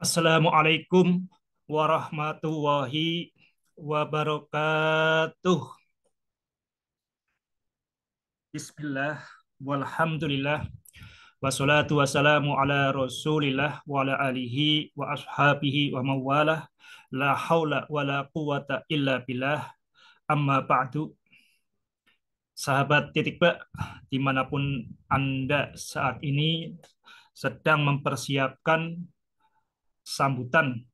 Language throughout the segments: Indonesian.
Assalamualaikum warahmatullahi wabarakatuh. Bismillah walhamdulillah wassalatu wassalamu ala rasulillah wa ala alihi wa ashabihi wa mawalah la hawla wa la quwata illa billah amma ba'du sahabat titik bak dimanapun anda saat ini sedang mempersiapkan sambutan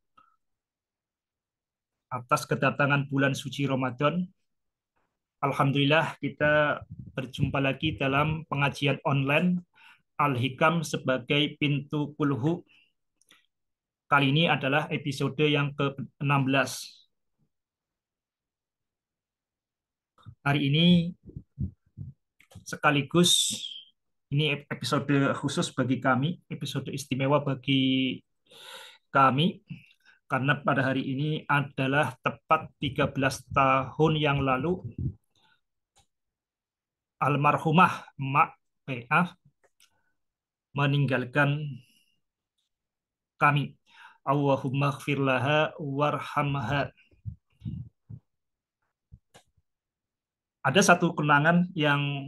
atas kedatangan bulan suci Ramadan. Alhamdulillah kita berjumpa lagi dalam pengajian online Al-Hikam sebagai pintu kulhu. Kali ini adalah episode yang ke-16. Hari ini sekaligus ini episode khusus bagi kami, episode istimewa bagi kami karena pada hari ini adalah tepat 13 tahun yang lalu almarhumah Mak PA meninggalkan kami. Allahumma gfirlaha warhamha. Ada satu kenangan yang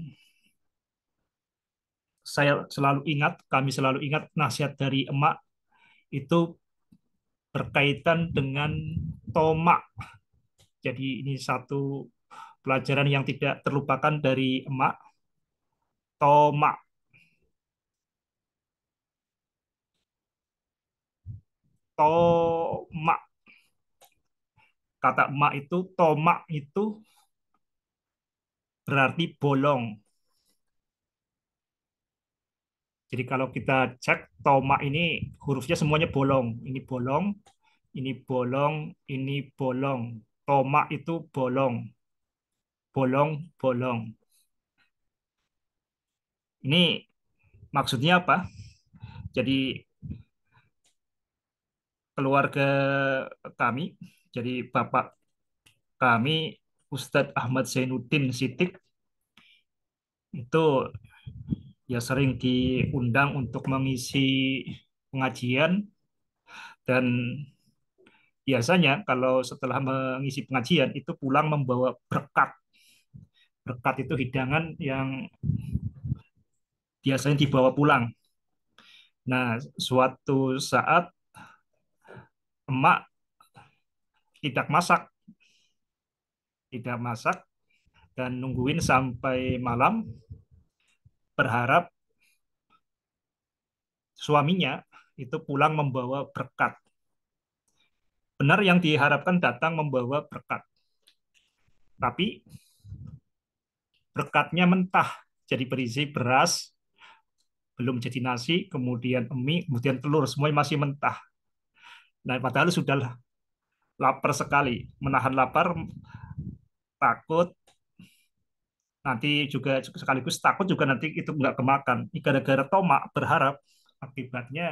saya selalu ingat, kami selalu ingat nasihat dari emak itu berkaitan dengan tomak. Jadi ini satu pelajaran yang tidak terlupakan dari emak. Tomak. Tomak. Kata emak itu, tomak itu berarti bolong. Jadi kalau kita cek toma ini hurufnya semuanya bolong. Ini bolong, ini bolong, ini bolong. Toma itu bolong. Bolong, bolong. Ini maksudnya apa? Jadi keluarga kami, jadi bapak kami Ustadz Ahmad Zainuddin Sitik itu ya sering diundang untuk mengisi pengajian dan biasanya kalau setelah mengisi pengajian itu pulang membawa berkat. Berkat itu hidangan yang biasanya dibawa pulang. Nah, suatu saat emak tidak masak. Tidak masak dan nungguin sampai malam berharap suaminya itu pulang membawa berkat. Benar yang diharapkan datang membawa berkat. Tapi berkatnya mentah, jadi berisi beras, belum jadi nasi, kemudian mie, kemudian telur, semuanya masih mentah. Nah, padahal sudah lapar sekali, menahan lapar, takut, nanti juga sekaligus takut juga nanti itu nggak kemakan gara-gara tomak berharap akibatnya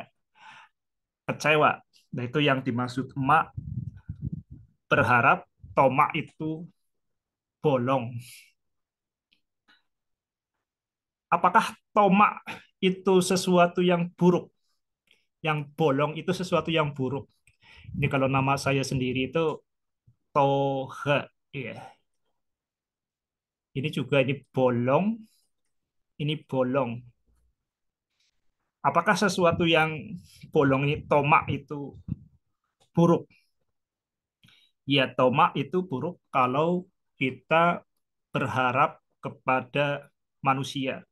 kecewa nah itu yang dimaksud emak berharap tomak itu bolong apakah tomak itu sesuatu yang buruk yang bolong itu sesuatu yang buruk ini kalau nama saya sendiri itu tohe ya ini juga ini bolong. Ini bolong. Apakah sesuatu yang bolong ini tomak itu buruk? Ya, tomak itu buruk kalau kita berharap kepada manusia.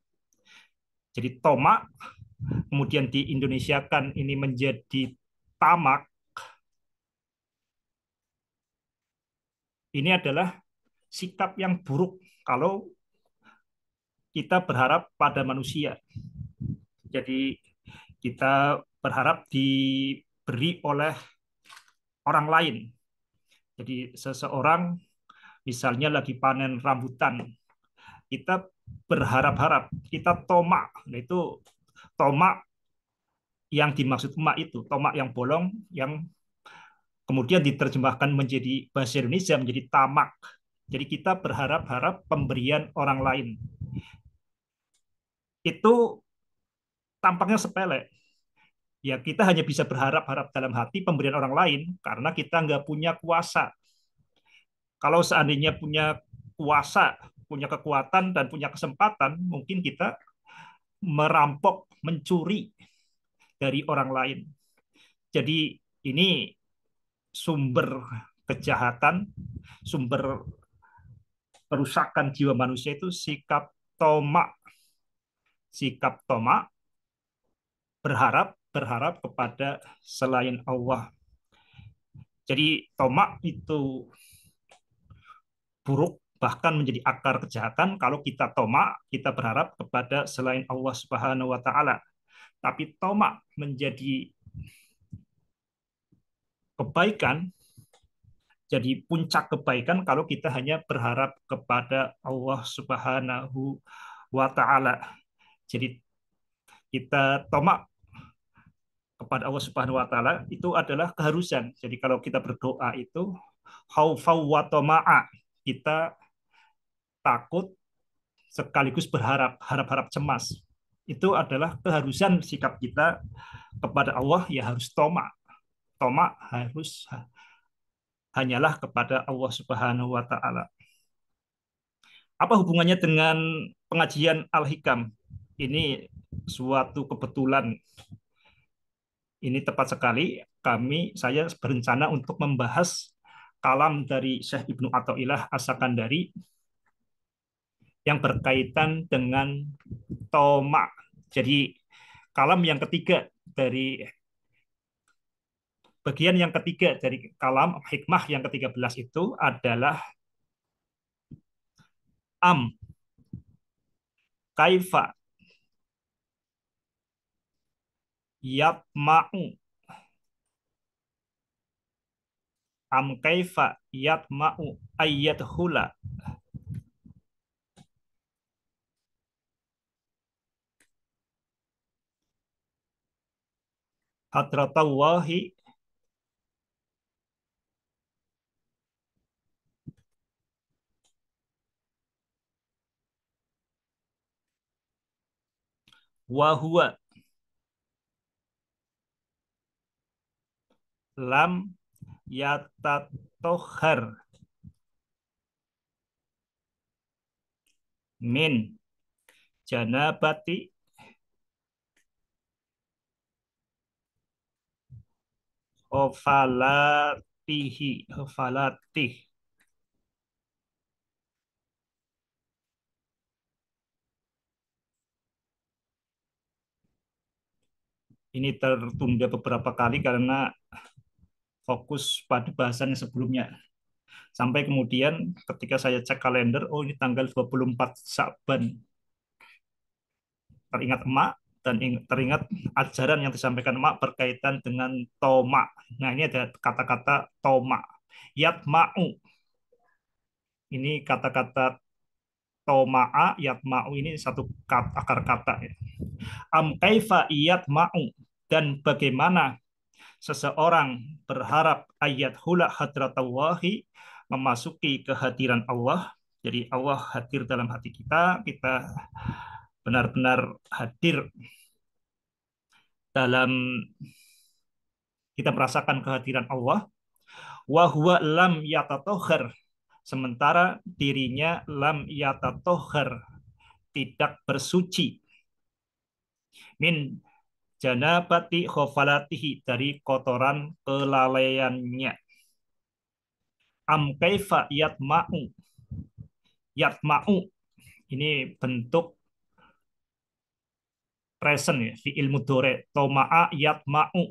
Jadi tomak kemudian di Indonesia kan ini menjadi tamak. Ini adalah sikap yang buruk kalau kita berharap pada manusia. Jadi kita berharap diberi oleh orang lain. Jadi seseorang misalnya lagi panen rambutan, kita berharap-harap, kita tomak. Nah, itu tomak yang dimaksud emak itu, tomak yang bolong yang kemudian diterjemahkan menjadi bahasa Indonesia menjadi tamak. Jadi kita berharap-harap pemberian orang lain. Itu tampaknya sepele. Ya kita hanya bisa berharap-harap dalam hati pemberian orang lain karena kita nggak punya kuasa. Kalau seandainya punya kuasa, punya kekuatan dan punya kesempatan, mungkin kita merampok, mencuri dari orang lain. Jadi ini sumber kejahatan, sumber perusakan jiwa manusia itu sikap tomak. Sikap tomak berharap berharap kepada selain Allah. Jadi tomak itu buruk bahkan menjadi akar kejahatan kalau kita tomak, kita berharap kepada selain Allah Subhanahu wa taala. Tapi tomak menjadi kebaikan jadi puncak kebaikan kalau kita hanya berharap kepada Allah Subhanahu wa taala. Jadi kita tomak kepada Allah Subhanahu wa taala itu adalah keharusan. Jadi kalau kita berdoa itu khaufau wa tama'a. Kita takut sekaligus berharap, harap-harap cemas. Itu adalah keharusan sikap kita kepada Allah ya harus tomak. Tomak harus hanyalah kepada Allah Subhanahu wa taala. Apa hubungannya dengan pengajian Al-Hikam? Ini suatu kebetulan. Ini tepat sekali kami saya berencana untuk membahas kalam dari Syekh Ibnu Athaillah as dari yang berkaitan dengan toma. Jadi kalam yang ketiga dari Bagian yang ketiga dari kalam hikmah yang ke-13 itu adalah am kaifa mau am kaifa mau ayat hula hadratallahi Wahua. Lam yatatohar. Min janabati ofalatihi hofalatih ini tertunda beberapa kali karena fokus pada bahasan sebelumnya. Sampai kemudian ketika saya cek kalender, oh ini tanggal 24 Sa'ban. Teringat emak dan teringat ajaran yang disampaikan emak berkaitan dengan toma. Nah ini ada kata-kata toma. Yat ma'u. Ini kata-kata toma'a yatma'u ini satu kata, akar kata ya. Am kaifa yatma'u dan bagaimana seseorang berharap ayat hula hadratallahi memasuki kehadiran Allah. Jadi Allah hadir dalam hati kita, kita benar-benar hadir dalam kita merasakan kehadiran Allah. Wahwa lam yatatohar sementara dirinya lam yata toher tidak bersuci min janabati khofalatihi dari kotoran kelalaiannya am kaifa yatma'u yatma'u ini bentuk present ya fi'il mudhari toma'a yatma'u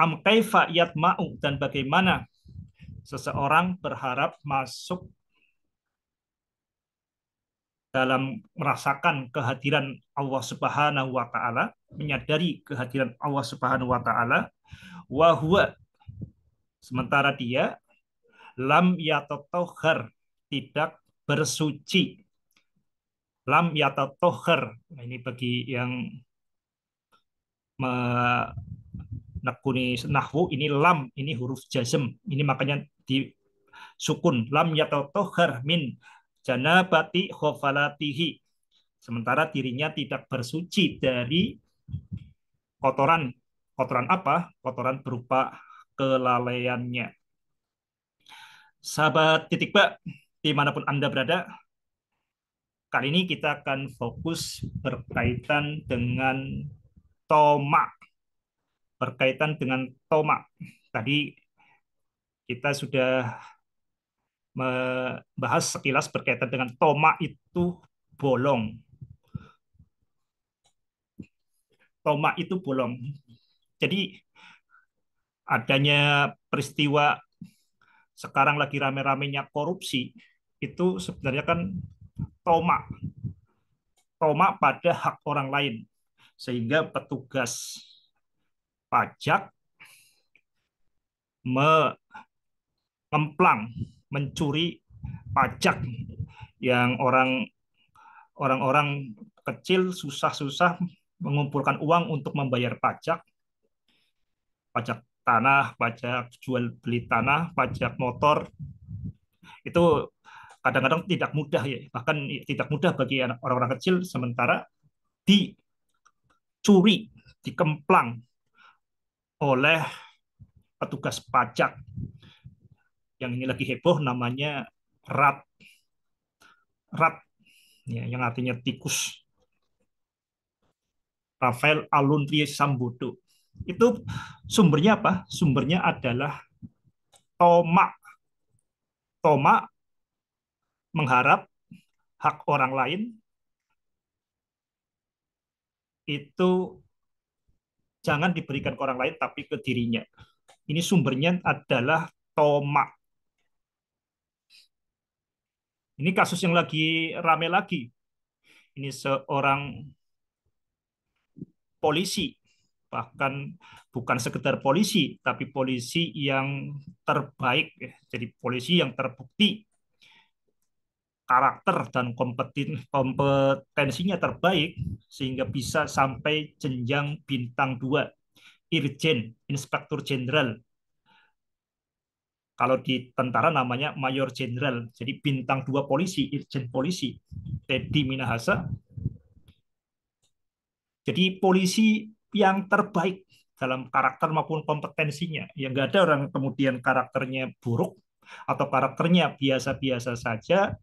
am kaifa yatma'u dan bagaimana seseorang berharap masuk dalam merasakan kehadiran Allah Subhanahu wa taala, menyadari kehadiran Allah Subhanahu wa taala, wa huwa sementara dia lam yatatahhar tidak bersuci. Lam toher. Ini bagi yang menekuni nahwu ini lam, ini huruf jazm. Ini makanya di sukun lam yatatohar min janabati khofalatihi sementara dirinya tidak bersuci dari kotoran kotoran apa kotoran berupa kelalaiannya sahabat titik bak dimanapun anda berada kali ini kita akan fokus berkaitan dengan tomak berkaitan dengan tomak tadi kita sudah membahas sekilas berkaitan dengan toma itu bolong. Toma itu bolong. Jadi adanya peristiwa sekarang lagi rame-ramenya korupsi itu sebenarnya kan toma. Toma pada hak orang lain. Sehingga petugas pajak me kemplang mencuri pajak yang orang orang-orang kecil susah-susah mengumpulkan uang untuk membayar pajak. Pajak tanah, pajak jual beli tanah, pajak motor. Itu kadang-kadang tidak mudah ya, bahkan tidak mudah bagi orang-orang kecil sementara dicuri, dikemplang oleh petugas pajak yang ini lagi heboh namanya rat rat ya, yang artinya tikus Rafael Aluntri Sambodo itu sumbernya apa sumbernya adalah tomak tomak mengharap hak orang lain itu jangan diberikan ke orang lain tapi ke dirinya. Ini sumbernya adalah tomak. Ini kasus yang lagi rame lagi. Ini seorang polisi, bahkan bukan sekedar polisi, tapi polisi yang terbaik. Ya. Jadi polisi yang terbukti karakter dan kompeten, kompetensinya terbaik sehingga bisa sampai jenjang bintang dua Irjen Inspektur Jenderal kalau di tentara namanya mayor jenderal jadi bintang dua polisi irjen polisi Teddy Minahasa jadi polisi yang terbaik dalam karakter maupun kompetensinya yang enggak ada orang kemudian karakternya buruk atau karakternya biasa-biasa saja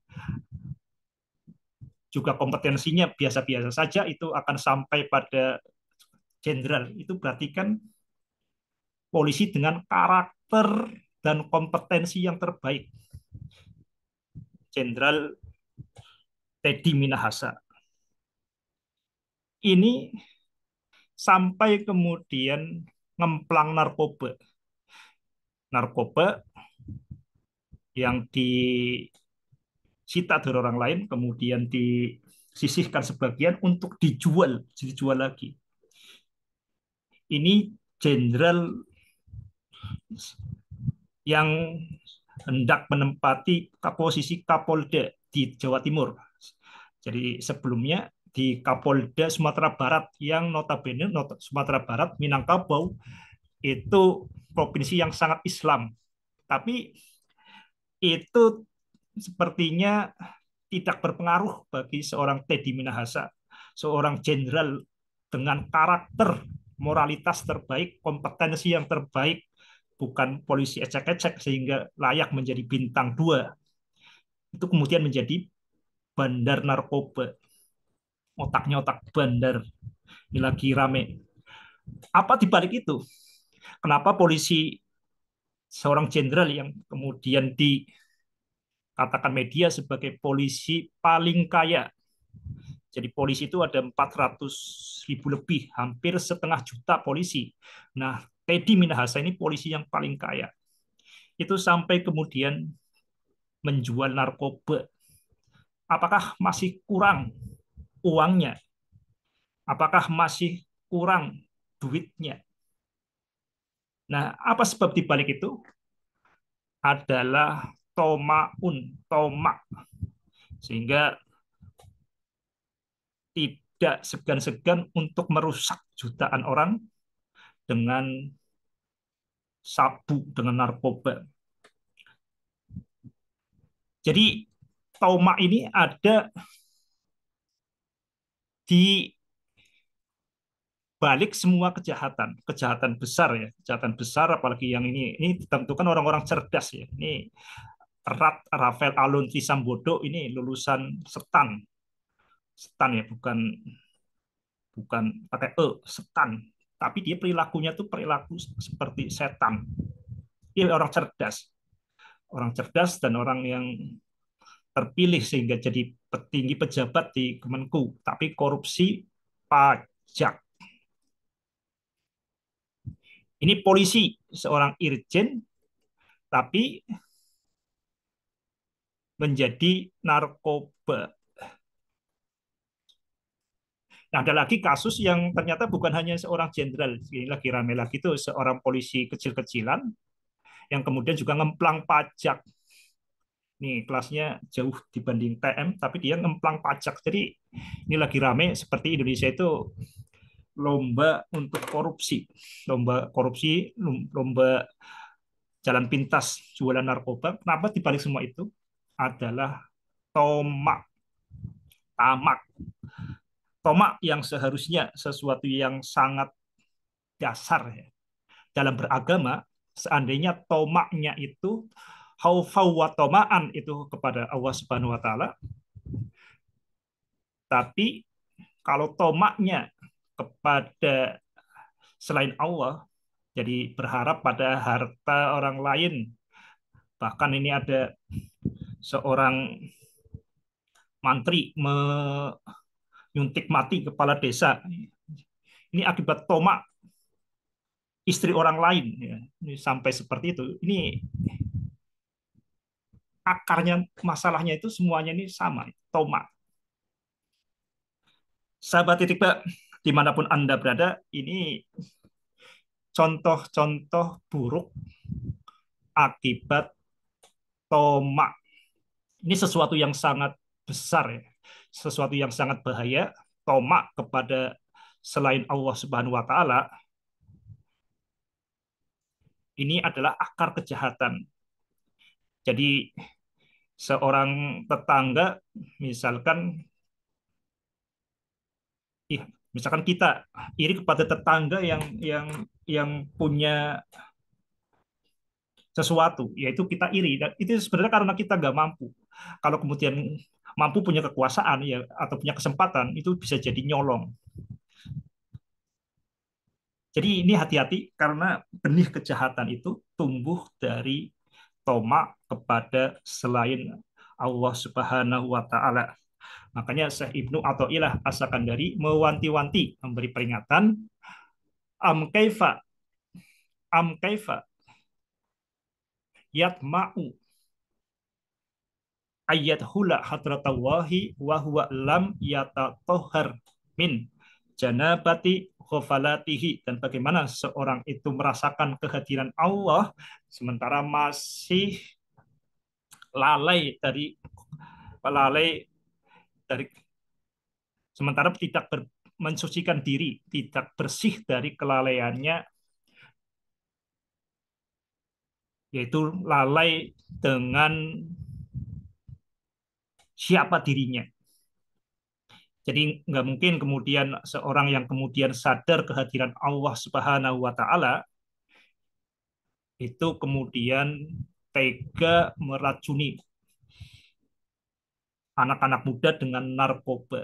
juga kompetensinya biasa-biasa saja itu akan sampai pada jenderal itu berarti kan polisi dengan karakter dan kompetensi yang terbaik. Jenderal Teddy Minahasa. Ini sampai kemudian ngemplang narkoba. Narkoba yang disita dari orang lain kemudian disisihkan sebagian untuk dijual, dijual lagi. Ini Jenderal yang hendak menempati posisi Kapolda di Jawa Timur. Jadi sebelumnya di Kapolda Sumatera Barat yang notabene not, Sumatera Barat Minangkabau itu provinsi yang sangat Islam. Tapi itu sepertinya tidak berpengaruh bagi seorang Teddy Minahasa, seorang jenderal dengan karakter, moralitas terbaik, kompetensi yang terbaik, bukan polisi ecek-ecek sehingga layak menjadi bintang dua itu kemudian menjadi bandar narkoba otaknya otak bandar ini lagi rame apa dibalik itu kenapa polisi seorang jenderal yang kemudian dikatakan media sebagai polisi paling kaya jadi polisi itu ada 400 ribu lebih, hampir setengah juta polisi. Nah, Teddy Minahasa ini polisi yang paling kaya. Itu sampai kemudian menjual narkoba. Apakah masih kurang uangnya? Apakah masih kurang duitnya? Nah, apa sebab dibalik itu? Adalah tomaun, toma, Sehingga tidak segan-segan untuk merusak jutaan orang dengan sabu dengan narkoba. Jadi tauma ini ada di balik semua kejahatan, kejahatan besar ya, kejahatan besar apalagi yang ini ini ditentukan orang-orang cerdas ya. Ini Rat Rafael Alun Trisambodo ini lulusan Setan. Setan ya, bukan bukan pakai e, Setan tapi dia perilakunya tuh perilaku seperti setan. Dia orang cerdas. Orang cerdas dan orang yang terpilih sehingga jadi petinggi pejabat di Kemenku, tapi korupsi pajak. Ini polisi, seorang irjen, tapi menjadi narkoba. Nah, ada lagi kasus yang ternyata bukan hanya seorang jenderal, ini lagi rame lagi itu seorang polisi kecil-kecilan yang kemudian juga ngemplang pajak. Nih, kelasnya jauh dibanding TM, tapi dia ngemplang pajak. Jadi ini lagi rame seperti Indonesia itu lomba untuk korupsi, lomba korupsi, lomba jalan pintas jualan narkoba. Kenapa dibalik semua itu adalah tomak, tamak Tomak yang seharusnya sesuatu yang sangat dasar ya. dalam beragama seandainya tomaknya itu hawfawatomaan tomaan itu kepada Allah Subhanahu wa taala tapi kalau tomaknya kepada selain Allah jadi berharap pada harta orang lain bahkan ini ada seorang mantri nyuntik mati kepala desa. Ini akibat tomak istri orang lain. Ya. Ini sampai seperti itu. Ini akarnya masalahnya itu semuanya ini sama. Tomak. Sahabat titik pak, dimanapun Anda berada, ini contoh-contoh buruk akibat tomak. Ini sesuatu yang sangat besar ya sesuatu yang sangat bahaya, tomak kepada selain Allah Subhanahu wa taala, ini adalah akar kejahatan. Jadi seorang tetangga misalkan ih, misalkan kita iri kepada tetangga yang yang yang punya sesuatu yaitu kita iri dan itu sebenarnya karena kita nggak mampu kalau kemudian mampu punya kekuasaan ya atau punya kesempatan itu bisa jadi nyolong. Jadi ini hati-hati karena benih kejahatan itu tumbuh dari tomak kepada selain Allah Subhanahu wa taala. Makanya Syekh Ibnu Athaillah asalkan dari mewanti-wanti memberi peringatan am kaifa am kaifa yatma'u ayat hula hadratallahi wa huwa lam tohar min janabati khufalatihi dan bagaimana seorang itu merasakan kehadiran Allah sementara masih lalai dari lalai dari sementara tidak ber, mensucikan diri, tidak bersih dari kelalaiannya yaitu lalai dengan siapa dirinya. Jadi nggak mungkin kemudian seorang yang kemudian sadar kehadiran Allah Subhanahu wa taala itu kemudian tega meracuni anak-anak muda dengan narkoba.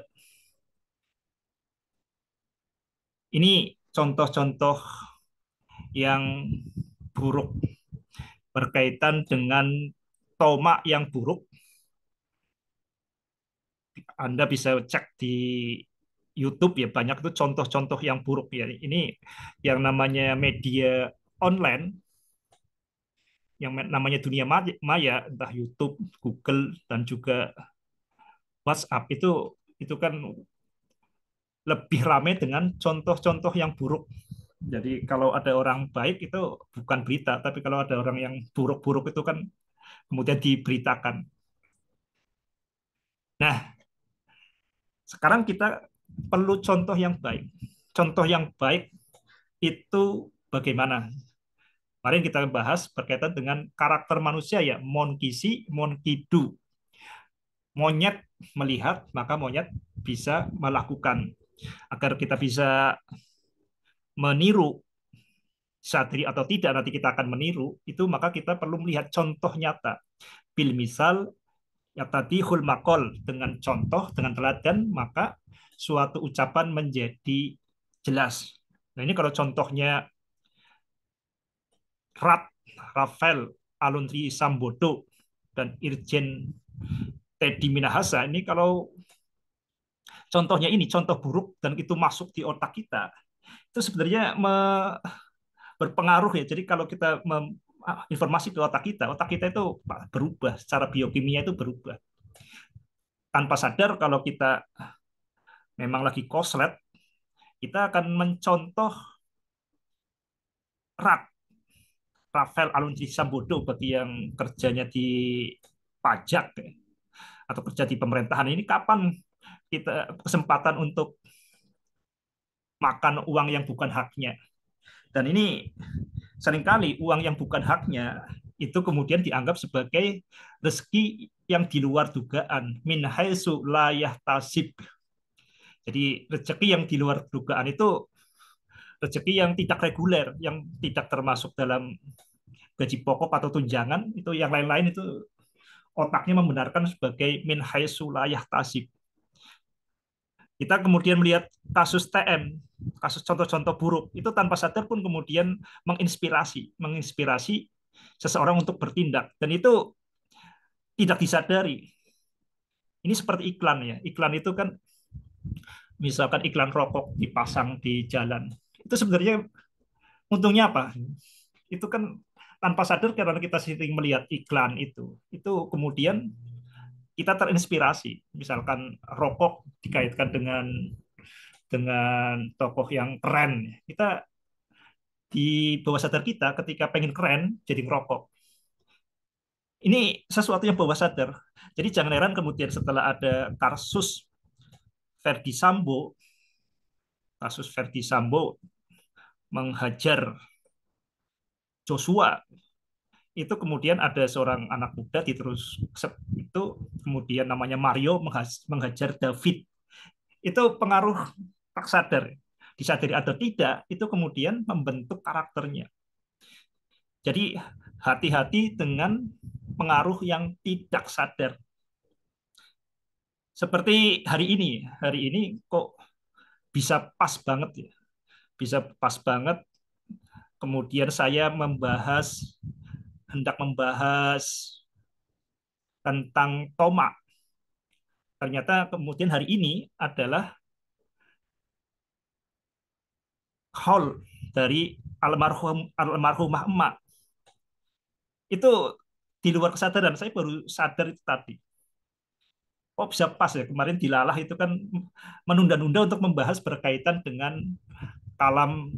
Ini contoh-contoh yang buruk berkaitan dengan tomak yang buruk anda bisa cek di YouTube ya banyak tuh contoh-contoh yang buruk ya. Ini yang namanya media online yang namanya dunia maya entah YouTube, Google dan juga WhatsApp itu itu kan lebih ramai dengan contoh-contoh yang buruk. Jadi kalau ada orang baik itu bukan berita, tapi kalau ada orang yang buruk-buruk itu kan kemudian diberitakan. Nah, sekarang kita perlu contoh yang baik. Contoh yang baik itu bagaimana? Kemarin kita bahas berkaitan dengan karakter manusia ya, monkisi, monkidu. Monyet melihat, maka monyet bisa melakukan. Agar kita bisa meniru satri atau tidak nanti kita akan meniru, itu maka kita perlu melihat contoh nyata. Bil misal ya tadi hulmakol dengan contoh dengan teladan maka suatu ucapan menjadi jelas. Nah ini kalau contohnya Rat Rafael Aluntri Sambodo dan Irjen Teddy Minahasa ini kalau contohnya ini contoh buruk dan itu masuk di otak kita itu sebenarnya me, berpengaruh ya. Jadi kalau kita mem, Ah, informasi ke otak kita. Otak kita itu berubah, secara biokimia itu berubah. Tanpa sadar kalau kita ah, memang lagi koslet, kita akan mencontoh rak Rafael Alunji Sambodo bagi yang kerjanya di pajak ya, atau kerja di pemerintahan ini kapan kita kesempatan untuk makan uang yang bukan haknya dan ini seringkali uang yang bukan haknya itu kemudian dianggap sebagai rezeki yang di luar dugaan min haitsu la yahtasib. Jadi rezeki yang di luar dugaan itu rezeki yang tidak reguler, yang tidak termasuk dalam gaji pokok atau tunjangan, itu yang lain-lain itu otaknya membenarkan sebagai min haitsu la yahtasib. Kita kemudian melihat kasus TM, kasus contoh-contoh buruk, itu tanpa sadar pun kemudian menginspirasi, menginspirasi seseorang untuk bertindak. Dan itu tidak disadari. Ini seperti iklan ya. Iklan itu kan misalkan iklan rokok dipasang di jalan. Itu sebenarnya untungnya apa? Itu kan tanpa sadar karena kita sering melihat iklan itu. Itu kemudian kita terinspirasi misalkan rokok dikaitkan dengan dengan tokoh yang keren kita di bawah sadar kita ketika pengen keren jadi ngerokok ini sesuatu yang bawah sadar jadi jangan heran kemudian setelah ada kasus Verdi Sambo kasus Verdi Sambo menghajar Joshua itu kemudian ada seorang anak muda terus itu kemudian namanya Mario menghajar David itu pengaruh tak sadar disadari atau tidak itu kemudian membentuk karakternya jadi hati-hati dengan pengaruh yang tidak sadar seperti hari ini hari ini kok bisa pas banget ya bisa pas banget kemudian saya membahas hendak membahas tentang Toma. Ternyata kemudian hari ini adalah hall dari almarhum almarhumah emak. Itu di luar kesadaran saya baru sadar itu tadi. Oh bisa pas ya kemarin dilalah itu kan menunda-nunda untuk membahas berkaitan dengan kalam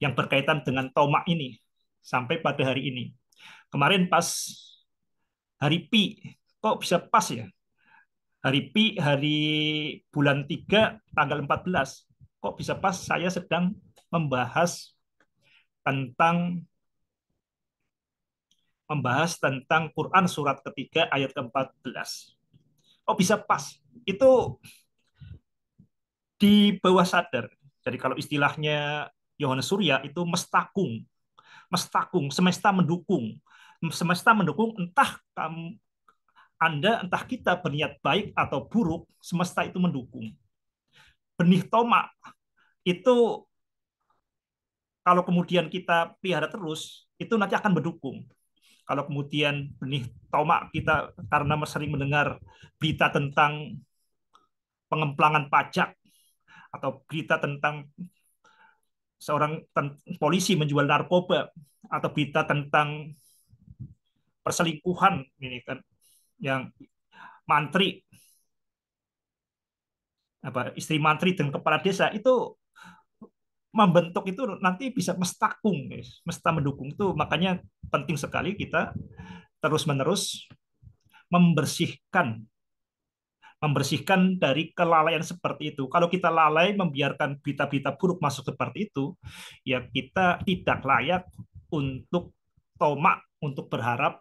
yang berkaitan dengan tomak ini sampai pada hari ini. Kemarin pas hari Pi, kok bisa pas ya? Hari Pi, hari bulan 3, tanggal 14. Kok bisa pas saya sedang membahas tentang membahas tentang Quran surat ketiga ayat ke-14. kok bisa pas. Itu di bawah sadar. Jadi kalau istilahnya Yohanes Surya itu mestakung. Mestakung, semesta mendukung semesta mendukung entah kamu anda entah kita berniat baik atau buruk, semesta itu mendukung. Benih tomat itu kalau kemudian kita pelihara terus, itu nanti akan mendukung. Kalau kemudian benih tomat kita karena sering mendengar berita tentang pengemplangan pajak atau berita tentang seorang polisi menjual narkoba atau berita tentang perselingkuhan ini kan yang mantri apa istri mantri dan kepala desa itu membentuk itu nanti bisa mestakung, mesta mendukung itu makanya penting sekali kita terus menerus membersihkan membersihkan dari kelalaian seperti itu. Kalau kita lalai membiarkan berita-berita buruk masuk seperti itu, ya kita tidak layak untuk tomak, untuk berharap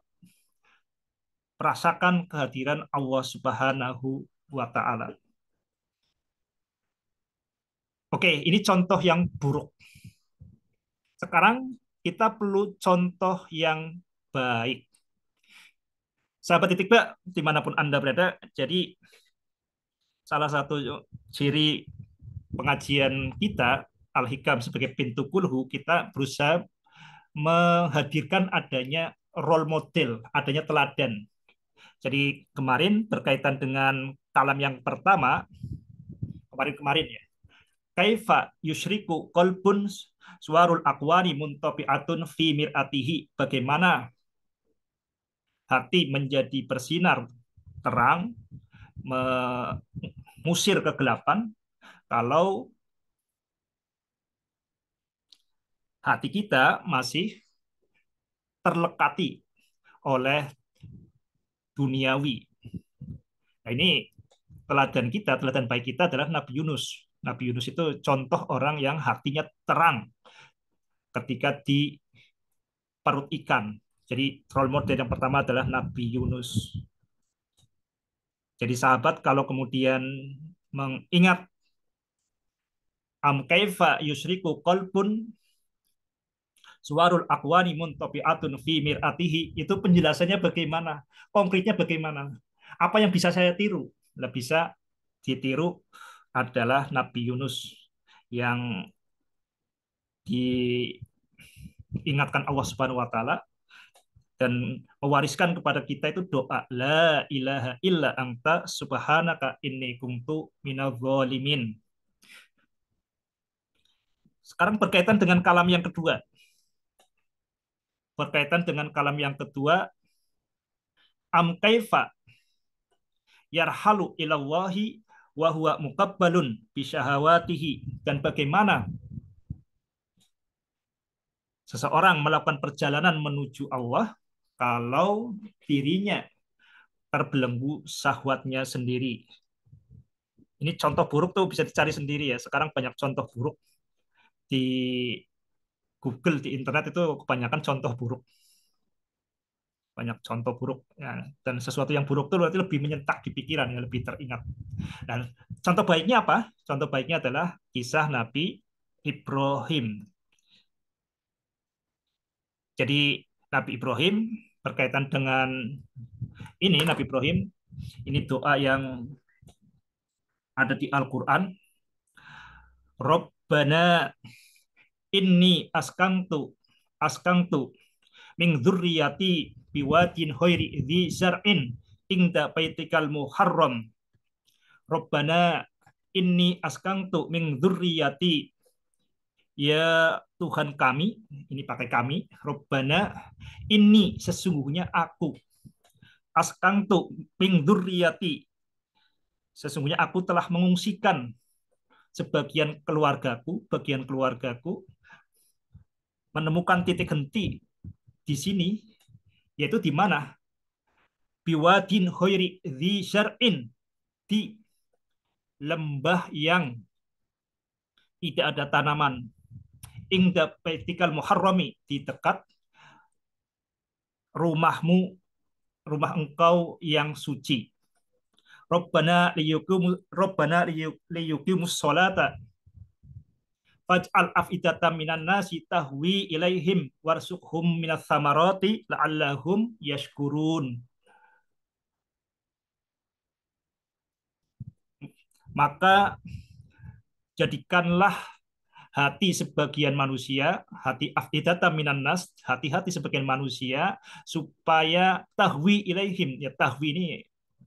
rasakan kehadiran Allah Subhanahu wa taala. Oke, ini contoh yang buruk. Sekarang kita perlu contoh yang baik. Sahabat titik Pak, dimanapun Anda berada, jadi salah satu ciri pengajian kita, Al-Hikam sebagai pintu kulhu, kita berusaha menghadirkan adanya role model, adanya teladan jadi kemarin berkaitan dengan kalam yang pertama kemarin-kemarin ya. Kaifa yusriku kolbun suarul akwani atun fi miratihi. Bagaimana hati menjadi bersinar terang, mengusir kegelapan, kalau hati kita masih terlekati oleh duniawi. Nah, ini teladan kita, teladan baik kita adalah Nabi Yunus. Nabi Yunus itu contoh orang yang hatinya terang ketika di perut ikan. Jadi role model yang pertama adalah Nabi Yunus. Jadi sahabat kalau kemudian mengingat am kaifa yusriku pun suwarul akwani muntabiatun fi miratihi itu penjelasannya bagaimana konkretnya bagaimana apa yang bisa saya tiru lebih bisa ditiru adalah Nabi Yunus yang diingatkan Allah Subhanahu wa taala dan mewariskan kepada kita itu doa la ilaha illa anta subhanaka inni kuntu minadh-dhalimin. Sekarang berkaitan dengan kalam yang kedua berkaitan dengan kalam yang kedua am kaifa yarhalu ilallahi wa huwa muqabbalun syahawatihi dan bagaimana seseorang melakukan perjalanan menuju Allah kalau dirinya terbelenggu sahwatnya sendiri. Ini contoh buruk tuh bisa dicari sendiri ya. Sekarang banyak contoh buruk di Google di internet itu kebanyakan contoh buruk banyak contoh buruk ya. dan sesuatu yang buruk itu berarti lebih menyentak di pikiran ya lebih teringat dan contoh baiknya apa contoh baiknya adalah kisah Nabi Ibrahim jadi Nabi Ibrahim berkaitan dengan ini Nabi Ibrahim ini doa yang ada di Al-Quran Rabbana inni askantu askantu min dzurriyyati biwadin khairi dzi zar'in inda baitikal muharram rabbana inni askantu min dzurriyyati ya Tuhan kami ini pakai kami rabbana ini sesungguhnya aku askantu min dzurriyyati sesungguhnya aku telah mengungsikan sebagian keluargaku, bagian keluargaku menemukan titik henti di sini, yaitu di mana? Biwadin hoiri di syar'in, di lembah yang tidak ada tanaman. Ingda petikal muharrami, di dekat rumahmu, rumah engkau yang suci. Rabbana liyukum Rabbana liyukum sholata Faj'al afidata minan nasi tahwi ilaihim warsukhum minas samarati la'allahum yashkurun. Maka jadikanlah hati sebagian manusia, hati afidata minan nas, hati-hati sebagian manusia supaya tahwi ilaihim. Ya tahwi ini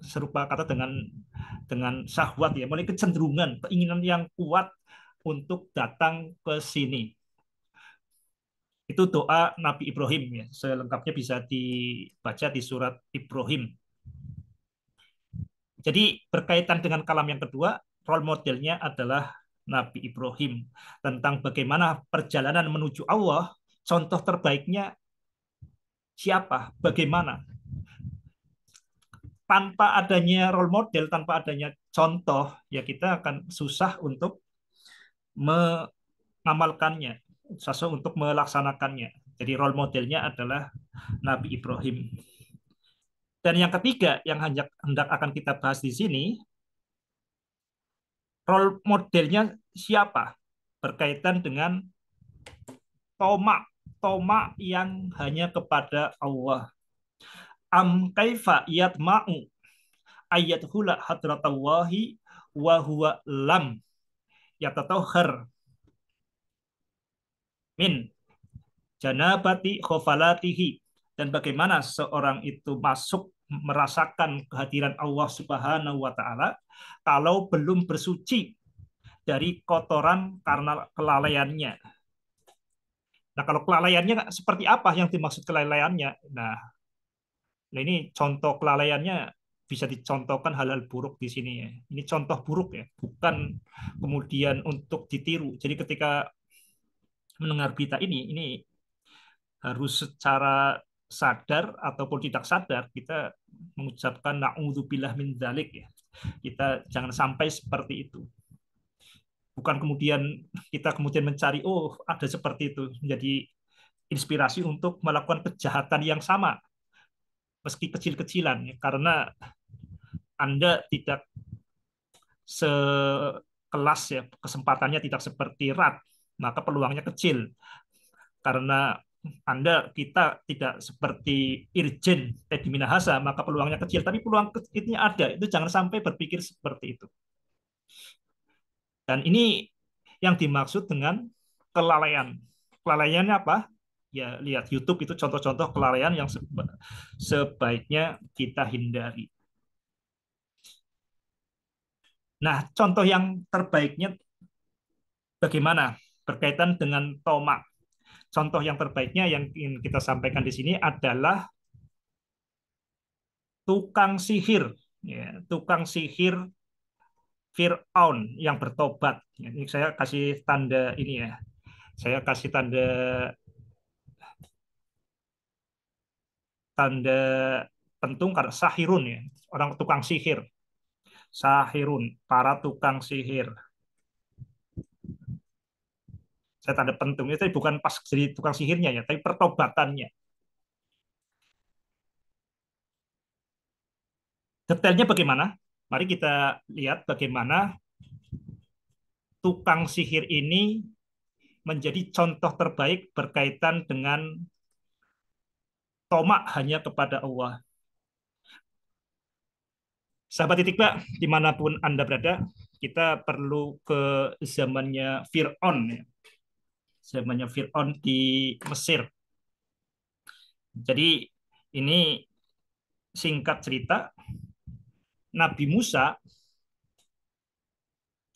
serupa kata dengan dengan syahwat ya, mulai kecenderungan, keinginan yang kuat untuk datang ke sini. Itu doa Nabi Ibrahim ya. Selengkapnya bisa dibaca di surat Ibrahim. Jadi berkaitan dengan kalam yang kedua, role modelnya adalah Nabi Ibrahim tentang bagaimana perjalanan menuju Allah, contoh terbaiknya siapa, bagaimana. Tanpa adanya role model, tanpa adanya contoh, ya kita akan susah untuk mengamalkannya, sesuai untuk melaksanakannya. Jadi role modelnya adalah Nabi Ibrahim. Dan yang ketiga yang hendak, akan kita bahas di sini, role modelnya siapa berkaitan dengan tomak, toma yang hanya kepada Allah. Am kaifa yatma'u ayat hula hadratallahi wa huwa lam yatatahhar min janabati khofalatihi dan bagaimana seorang itu masuk merasakan kehadiran Allah Subhanahu wa taala kalau belum bersuci dari kotoran karena kelalaiannya. Nah, kalau kelalaiannya seperti apa yang dimaksud kelalaiannya? Nah, nah ini contoh kelalaiannya bisa dicontohkan hal-hal buruk di sini ya. Ini contoh buruk ya, bukan kemudian untuk ditiru. Jadi ketika mendengar berita ini, ini harus secara sadar ataupun tidak sadar kita mengucapkan naudzubillah min mendalik" ya. Kita jangan sampai seperti itu. Bukan kemudian kita kemudian mencari oh ada seperti itu menjadi inspirasi untuk melakukan kejahatan yang sama meski kecil-kecilan ya, karena Anda tidak sekelas ya kesempatannya tidak seperti rat maka peluangnya kecil karena anda kita tidak seperti Irjen Teddy Minahasa maka peluangnya kecil tapi peluang kecilnya ada itu jangan sampai berpikir seperti itu dan ini yang dimaksud dengan kelalaian kelalaiannya apa ya lihat YouTube itu contoh-contoh kelalaian yang sebaiknya kita hindari. Nah, contoh yang terbaiknya bagaimana berkaitan dengan tomak. Contoh yang terbaiknya yang ingin kita sampaikan di sini adalah tukang sihir, ya, tukang sihir Fir'aun yang bertobat. Ya, ini saya kasih tanda ini ya. Saya kasih tanda tanda pentung karena sahirun ya orang tukang sihir sahirun para tukang sihir saya tanda pentung itu bukan pas jadi tukang sihirnya ya tapi pertobatannya detailnya bagaimana mari kita lihat bagaimana tukang sihir ini menjadi contoh terbaik berkaitan dengan tomak hanya kepada Allah. Sahabat titik pak, dimanapun Anda berada, kita perlu ke zamannya Fir'aun. Ya. Zamannya Fir'aun di Mesir. Jadi ini singkat cerita, Nabi Musa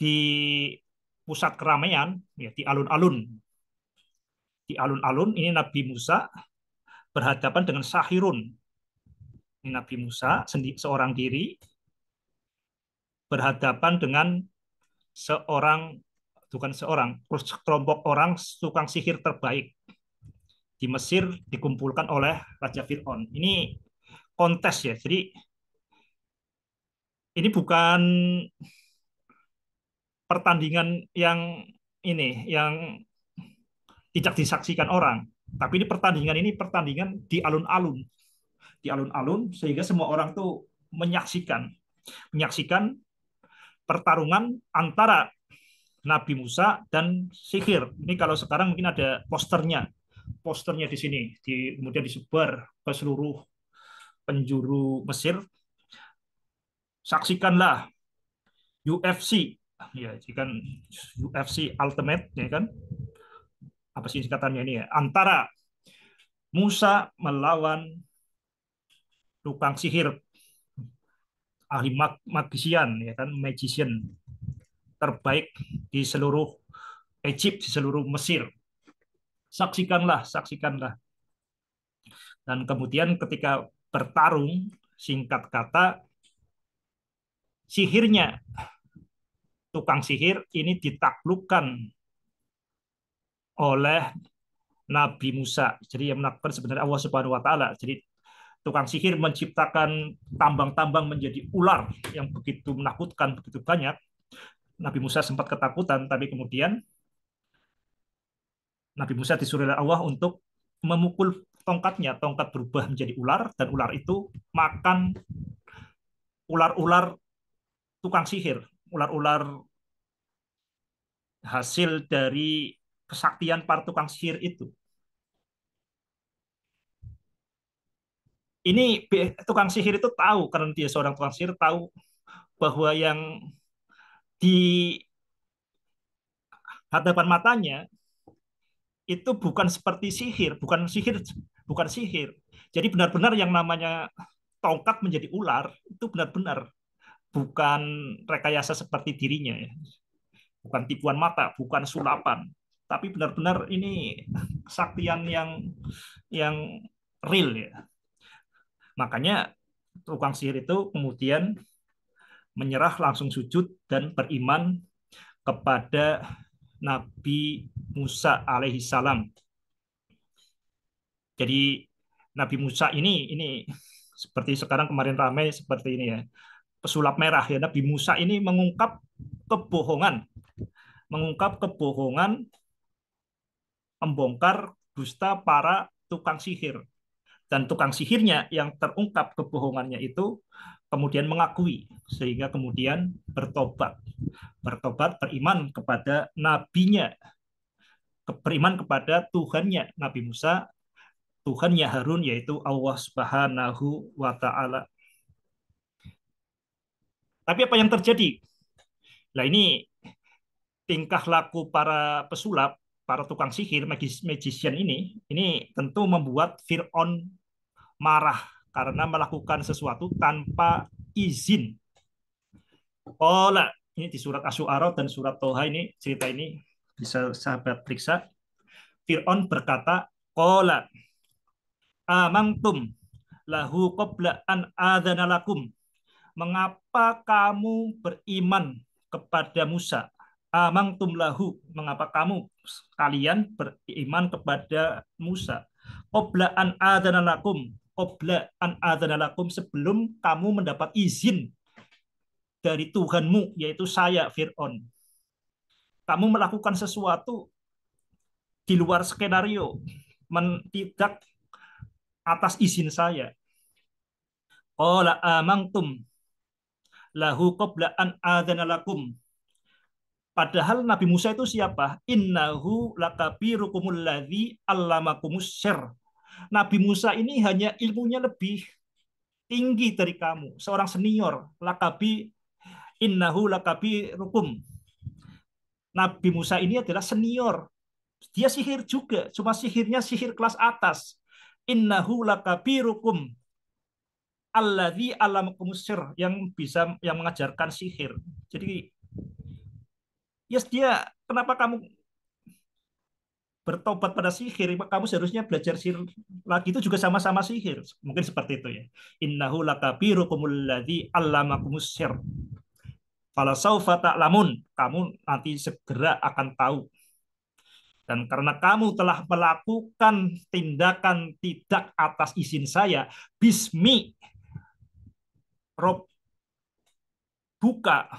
di pusat keramaian, ya, di alun-alun. Di alun-alun ini Nabi Musa berhadapan dengan Sahirun. Nabi Musa sendi, seorang diri berhadapan dengan seorang bukan seorang, kelompok orang tukang sihir terbaik di Mesir dikumpulkan oleh Raja Fir'aun. Ini kontes ya. Jadi ini bukan pertandingan yang ini yang tidak disaksikan orang. Tapi ini pertandingan ini pertandingan di alun-alun. Di alun-alun sehingga semua orang tuh menyaksikan menyaksikan pertarungan antara Nabi Musa dan sihir. Ini kalau sekarang mungkin ada posternya. Posternya di sini, di, kemudian disebar ke seluruh penjuru Mesir. Saksikanlah UFC, ya, kan UFC Ultimate, ya kan? apa sih singkatannya ini ya antara Musa melawan tukang sihir ahli mag magician ya kan magician terbaik di seluruh Egypt di seluruh Mesir saksikanlah saksikanlah dan kemudian ketika bertarung singkat kata sihirnya tukang sihir ini ditaklukkan oleh Nabi Musa. Jadi yang menakutkan sebenarnya Allah Subhanahu wa taala. Jadi tukang sihir menciptakan tambang-tambang menjadi ular yang begitu menakutkan, begitu banyak. Nabi Musa sempat ketakutan, tapi kemudian Nabi Musa disuruh oleh Allah untuk memukul tongkatnya, tongkat berubah menjadi ular, dan ular itu makan ular-ular tukang sihir, ular-ular hasil dari kesaktian para tukang sihir itu. Ini tukang sihir itu tahu karena dia seorang tukang sihir tahu bahwa yang di hadapan matanya itu bukan seperti sihir, bukan sihir, bukan sihir. Jadi benar-benar yang namanya tongkat menjadi ular itu benar-benar bukan rekayasa seperti dirinya ya. Bukan tipuan mata, bukan sulapan tapi benar-benar ini kesaktian yang yang real ya. Makanya tukang sihir itu kemudian menyerah langsung sujud dan beriman kepada Nabi Musa alaihi salam. Jadi Nabi Musa ini ini seperti sekarang kemarin ramai seperti ini ya. Pesulap merah ya Nabi Musa ini mengungkap kebohongan mengungkap kebohongan membongkar dusta para tukang sihir. Dan tukang sihirnya yang terungkap kebohongannya itu kemudian mengakui sehingga kemudian bertobat. Bertobat beriman kepada nabinya. Beriman kepada Tuhannya Nabi Musa, Tuhannya Harun yaitu Allah Subhanahu wa taala. Tapi apa yang terjadi? Nah ini tingkah laku para pesulap para tukang sihir, magis, magician ini, ini tentu membuat Fir'aun marah karena melakukan sesuatu tanpa izin. Ola, ini di surat Asyuara dan surat Toha ini cerita ini bisa sahabat periksa. Fir'aun berkata, "Qala amantum lahu qabla an adhanalakum. Mengapa kamu beriman kepada Musa Amang tumlahu, mengapa kamu kalian beriman kepada Musa? Qobla an adhanalakum, qobla an adhanalakum, sebelum kamu mendapat izin dari Tuhanmu, yaitu saya, Fir'aun. Kamu melakukan sesuatu di luar skenario, tidak atas izin saya. Qala amantum lahu qobla an adhanalakum, Padahal Nabi Musa itu siapa? Innahu lakabirukumul ladhi allamakumus syir. Nabi Musa ini hanya ilmunya lebih tinggi dari kamu, seorang senior, lakabi innahu lakabi rukum. Nabi Musa ini adalah senior. Dia sihir juga, cuma sihirnya sihir kelas atas. Innahu lakabi rukum. Alladhi alam kumusir yang bisa yang mengajarkan sihir. Jadi yes dia kenapa kamu bertobat pada sihir, kamu seharusnya belajar sihir lagi itu juga sama-sama sihir. Mungkin seperti itu ya. Innahu lakabirukumul ladzi allamakumus Kalau Fala saufa ta'lamun, kamu nanti segera akan tahu. Dan karena kamu telah melakukan tindakan tidak atas izin saya, bismi rob buka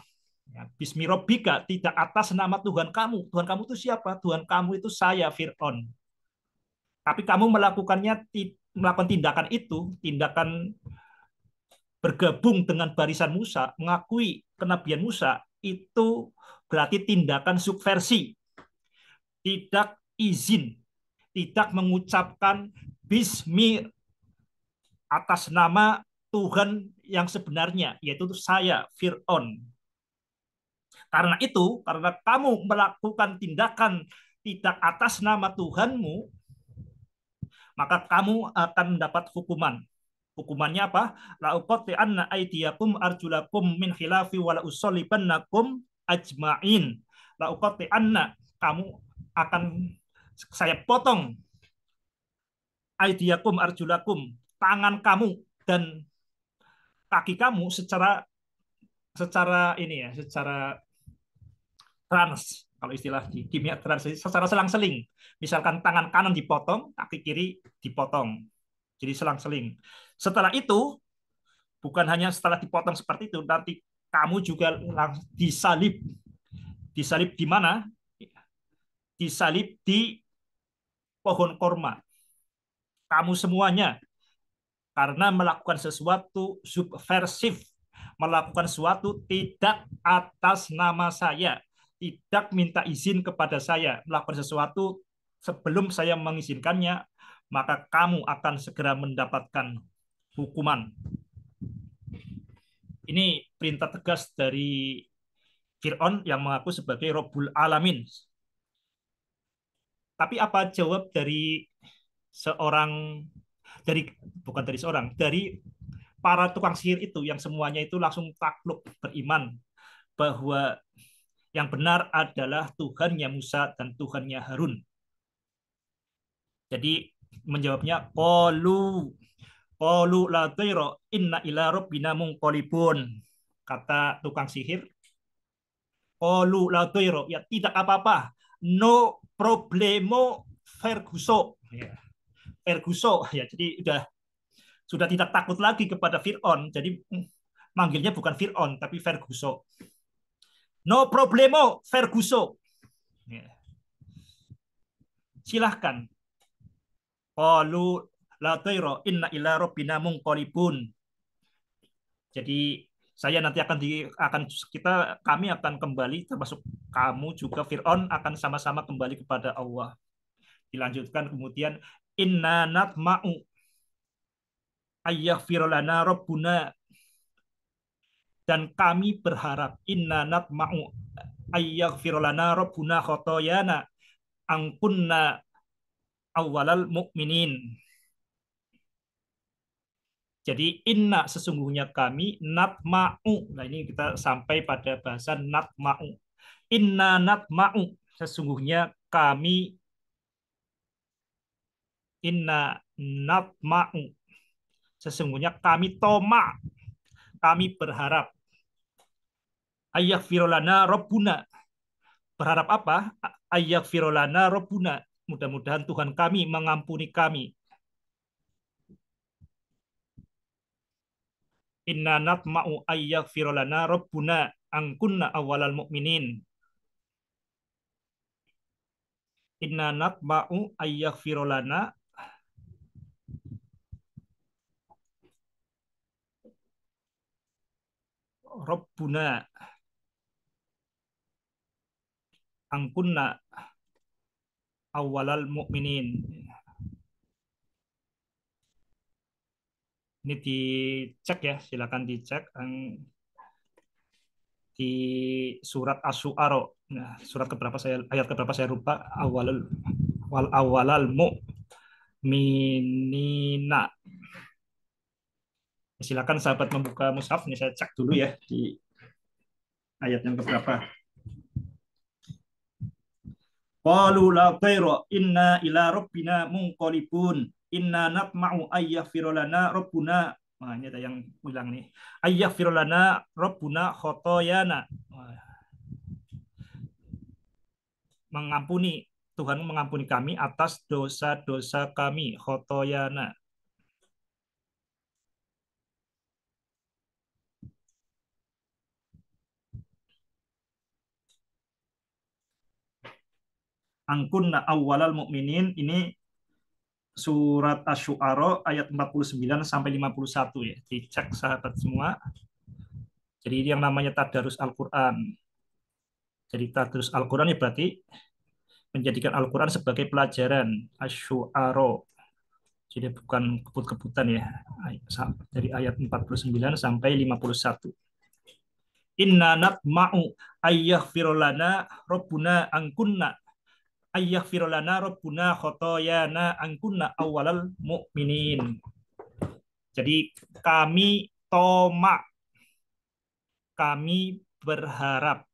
Ya, Bismirobika tidak atas nama Tuhan kamu. Tuhan kamu itu siapa? Tuhan kamu itu saya, Fir'aun. Tapi kamu melakukannya melakukan tindakan itu, tindakan bergabung dengan barisan Musa, mengakui kenabian Musa, itu berarti tindakan subversi. Tidak izin, tidak mengucapkan bismi atas nama Tuhan yang sebenarnya, yaitu saya, Fir'aun karena itu, karena kamu melakukan tindakan tidak atas nama Tuhanmu, maka kamu akan mendapat hukuman. Hukumannya apa? La'uqati anna aidiyakum arjulakum min khilafi wa usallibannakum ajma'in. La'uqati anna kamu akan saya potong aidiyakum arjulakum tangan kamu dan kaki kamu secara secara ini ya, secara trans kalau istilah di kimia trans secara selang-seling. Misalkan tangan kanan dipotong, kaki kiri dipotong. Jadi selang-seling. Setelah itu bukan hanya setelah dipotong seperti itu, nanti kamu juga disalib. Disalib di mana? Disalib di pohon korma. Kamu semuanya karena melakukan sesuatu subversif, melakukan sesuatu tidak atas nama saya, tidak minta izin kepada saya melakukan sesuatu sebelum saya mengizinkannya, maka kamu akan segera mendapatkan hukuman. Ini perintah tegas dari Fir'aun yang mengaku sebagai Robul Alamin. Tapi apa jawab dari seorang dari bukan dari seorang dari para tukang sihir itu yang semuanya itu langsung takluk beriman bahwa yang benar adalah Tuhannya Musa dan Tuhannya Harun. Jadi menjawabnya qalu qalu la inna ila binamung munqalibun. Kata tukang sihir qalu la ya tidak apa-apa. No problemo Ferguso. Ya. ya jadi sudah sudah tidak takut lagi kepada Fir'on. Jadi mm, manggilnya bukan Fir'on tapi Ferguso. No problemo, Ferguso. Ya. Silahkan. Kalu la toiro inna ila robbina mungkolibun. Jadi saya nanti akan di akan kita kami akan kembali termasuk kamu juga Firaun akan sama-sama kembali kepada Allah. Dilanjutkan kemudian inna natma'u ayah lana rabbuna dan kami berharap inna natma'u ayyaghfir lana rabbuna khotoyana angkunna awalal mukminin. Jadi inna sesungguhnya kami natma'u. Nah ini kita sampai pada bahasa natma'u. Inna natma'u sesungguhnya kami inna natma'u sesungguhnya kami toma kami berharap ayak firolana Robuna Berharap apa? Ayak firolana Robuna Mudah-mudahan Tuhan kami mengampuni kami. Inna natma'u ayak firolana Robuna angkunna awalal mu'minin. Inna natma'u ayak firolana Rabbuna angkunna awalal mukminin. Ini dicek ya, silakan dicek di surat asu'aro. Nah, surat keberapa saya ayat keberapa saya lupa awalal wal awalal Silakan sahabat membuka mushaf ini saya cek dulu ya di ayat yang keberapa. Qalu la tayra inna ila rabbina munqalibun inna natma'u ayyaghfira lana rabbuna Nah, ini ada yang bilang nih. Ayyah firulana rabbuna khotoyana. Mengampuni. Tuhan mengampuni kami atas dosa-dosa kami. Khotoyana. angkunna awwalal mukminin ini surat Asy-Syu'ara ayat 49 sampai 51 ya. Dicek sahabat semua. Jadi yang namanya tadarus Al-Qur'an. Jadi tadarus Al-Qur'an ya berarti menjadikan Al-Qur'an sebagai pelajaran Asy-Syu'ara. Jadi bukan kebut-kebutan ya. Dari ayat 49 sampai 51 inna natma'u ayah firolana Robuna angkunna ayah firulana rabbuna khotoyana angkunna awalal mu'minin. Jadi kami toma, kami berharap.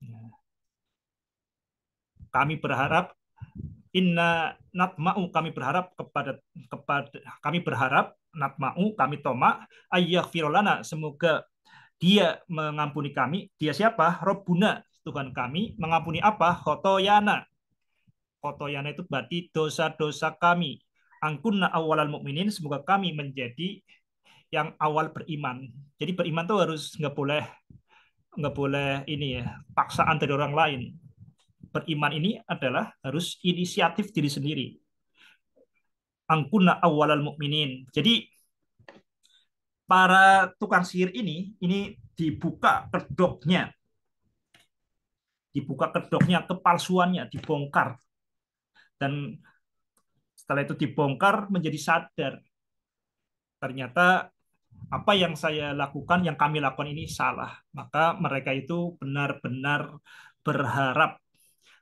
Ya. Kami berharap inna natma'u kami berharap kepada kepada kami berharap natma'u kami toma Ayah Firolana semoga dia mengampuni kami. Dia siapa? Robuna Tuhan kami mengampuni apa? Khotoyana. Khotoyana itu berarti dosa-dosa kami. Angkunna awalal mukminin semoga kami menjadi yang awal beriman. Jadi beriman itu harus nggak boleh nggak boleh ini ya paksaan dari orang lain. Beriman ini adalah harus inisiatif diri sendiri. Angkunna awalal mukminin. Jadi para tukang sihir ini ini dibuka kedoknya dibuka kedoknya, kepalsuannya dibongkar. Dan setelah itu dibongkar menjadi sadar. Ternyata apa yang saya lakukan, yang kami lakukan ini salah. Maka mereka itu benar-benar berharap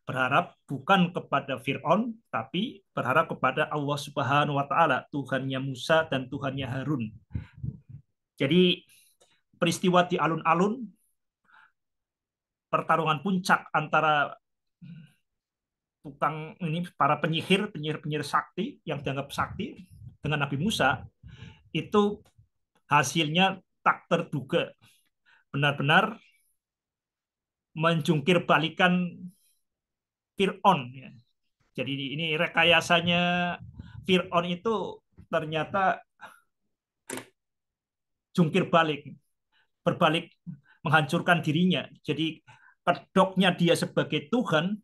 berharap bukan kepada Fir'aun, tapi berharap kepada Allah Subhanahu wa Ta'ala, Tuhannya Musa dan Tuhannya Harun. Jadi, peristiwa di alun-alun pertarungan puncak antara tukang ini para penyihir penyihir penyihir sakti yang dianggap sakti dengan Nabi Musa itu hasilnya tak terduga benar-benar menjungkir balikan Fir'on ya. Jadi ini rekayasanya Fir'on itu ternyata jungkir balik berbalik menghancurkan dirinya. Jadi kedoknya dia sebagai Tuhan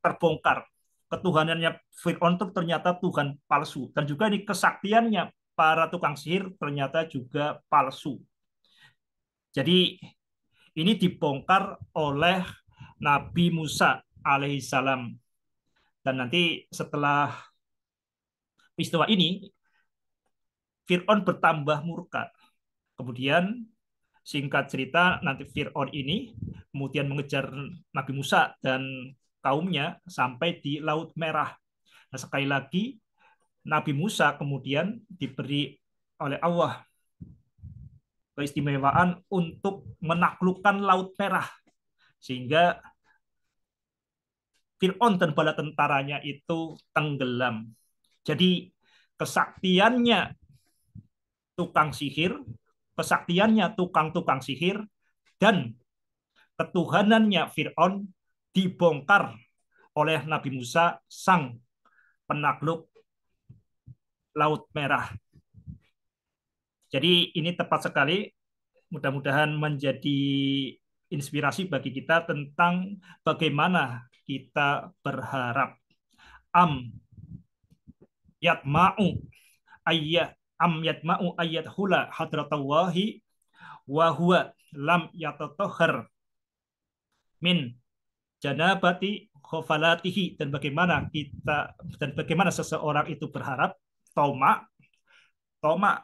terbongkar. Ketuhanannya Fir'aun itu ternyata Tuhan palsu. Dan juga ini kesaktiannya para tukang sihir ternyata juga palsu. Jadi ini dibongkar oleh Nabi Musa alaihissalam. Dan nanti setelah peristiwa ini, Fir'aun bertambah murka. Kemudian Singkat cerita, nanti Fir'aun ini kemudian mengejar Nabi Musa dan kaumnya sampai di Laut Merah. Nah, sekali lagi, Nabi Musa kemudian diberi oleh Allah keistimewaan untuk menaklukkan Laut Merah. Sehingga Fir'aun dan bala tentaranya itu tenggelam. Jadi kesaktiannya tukang sihir kesaktiannya tukang-tukang sihir, dan ketuhanannya Fir'aun dibongkar oleh Nabi Musa sang penakluk Laut Merah. Jadi ini tepat sekali, mudah-mudahan menjadi inspirasi bagi kita tentang bagaimana kita berharap. Am yatma'u ayah am yatma'u ayat hula hadratallahi wa huwa lam yatatahhar min janabati khofalatihi dan bagaimana kita dan bagaimana seseorang itu berharap toma toma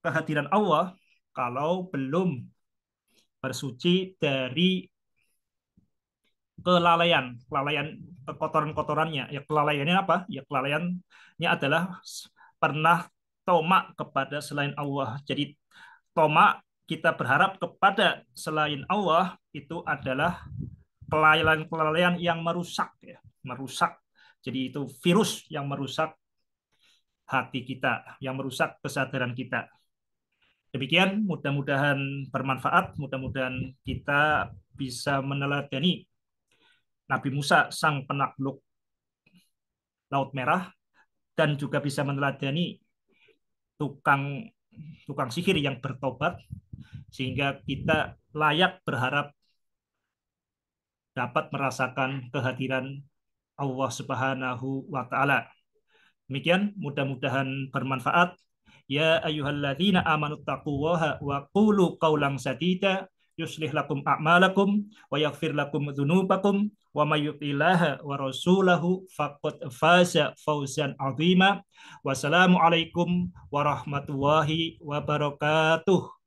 kehadiran Allah kalau belum bersuci dari kelalaian, kelalaian kotoran-kotorannya. Ya kelalaiannya apa? Ya kelalaiannya adalah pernah tomak kepada selain Allah. Jadi tomak kita berharap kepada selain Allah itu adalah kelalaian-kelalaian yang merusak ya, merusak. Jadi itu virus yang merusak hati kita, yang merusak kesadaran kita. Demikian, mudah-mudahan bermanfaat, mudah-mudahan kita bisa meneladani Nabi Musa sang penakluk Laut Merah dan juga bisa meneladani tukang tukang sihir yang bertobat sehingga kita layak berharap dapat merasakan kehadiran Allah Subhanahu wa taala. Demikian mudah-mudahan bermanfaat. Ya ayyuhalladzina amanu taqullaha wa qulu qawlan sadida yuslih lakum a'malakum wa yaghfir lakum dzunubakum wa may yutilaha wa rasulahu faqad faza fawzan 'azima. Wassalamu alaikum warahmatullahi wabarakatuh.